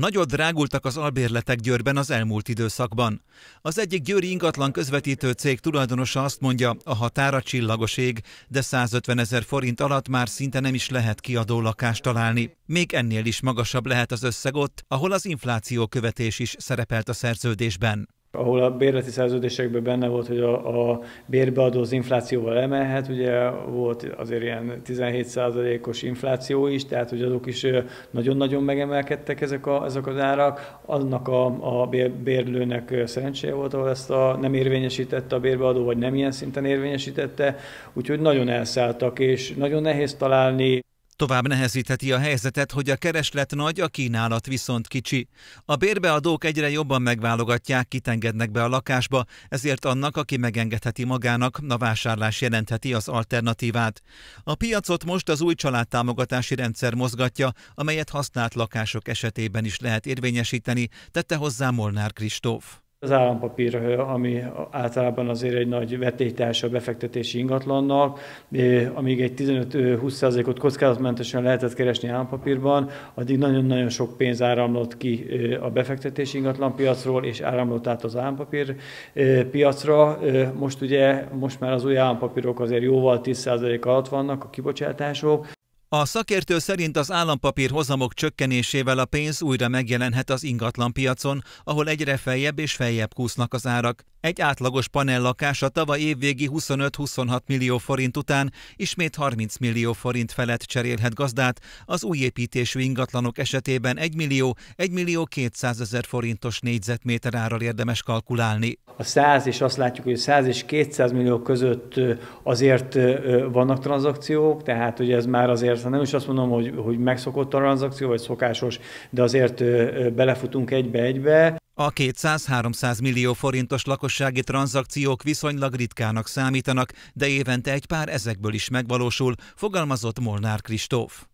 Nagyon drágultak az albérletek Győrben az elmúlt időszakban. Az egyik győri ingatlan közvetítő cég tulajdonosa azt mondja, a határa csillagos ég, de 150 ezer forint alatt már szinte nem is lehet kiadó lakást találni. Még ennél is magasabb lehet az összeg ott, ahol az infláció követés is szerepelt a szerződésben ahol a bérleti szerződésekben benne volt, hogy a, a bérbeadó az inflációval emelhet, ugye volt azért ilyen 17%-os infláció is, tehát hogy azok is nagyon-nagyon megemelkedtek ezek, a, ezek az árak. Annak a, a bérlőnek szerencséje volt, ahol ezt a, nem érvényesítette a bérbeadó, vagy nem ilyen szinten érvényesítette, úgyhogy nagyon elszálltak, és nagyon nehéz találni Tovább nehezítheti a helyzetet, hogy a kereslet nagy, a kínálat viszont kicsi. A bérbeadók egyre jobban megválogatják, kitengednek be a lakásba, ezért annak, aki megengedheti magának, a vásárlás jelentheti az alternatívát. A piacot most az új családtámogatási rendszer mozgatja, amelyet használt lakások esetében is lehet érvényesíteni, tette hozzá Molnár Kristóf. Az állampapír, ami általában azért egy nagy vetélytársa a befektetési ingatlannak, amíg egy 15-20%-ot kockázatmentesen lehetett keresni állampapírban, addig nagyon-nagyon sok pénz áramlott ki a befektetési piacról és áramlott át az állampapír piacra. Most ugye, most már az új állampapírok azért jóval 10% alatt vannak a kibocsátások, a szakértő szerint az állampapír hozamok csökkenésével a pénz újra megjelenhet az ingatlan piacon, ahol egyre feljebb és feljebb kúsznak az árak. Egy átlagos panel lakása tavaly évvégi 25-26 millió forint után ismét 30 millió forint felett cserélhet gazdát, az új építésű ingatlanok esetében 1 millió, 1 millió 200 ezer forintos négyzetméter árral érdemes kalkulálni. A 100 és azt látjuk, hogy 100 és 200 millió között azért vannak tranzakciók, tehát hogy ez már azért persze nem is azt mondom, hogy, hogy megszokott a tranzakció, vagy szokásos, de azért belefutunk egybe-egybe. A 200-300 millió forintos lakossági tranzakciók viszonylag ritkának számítanak, de évente egy pár ezekből is megvalósul, fogalmazott Molnár Kristóf.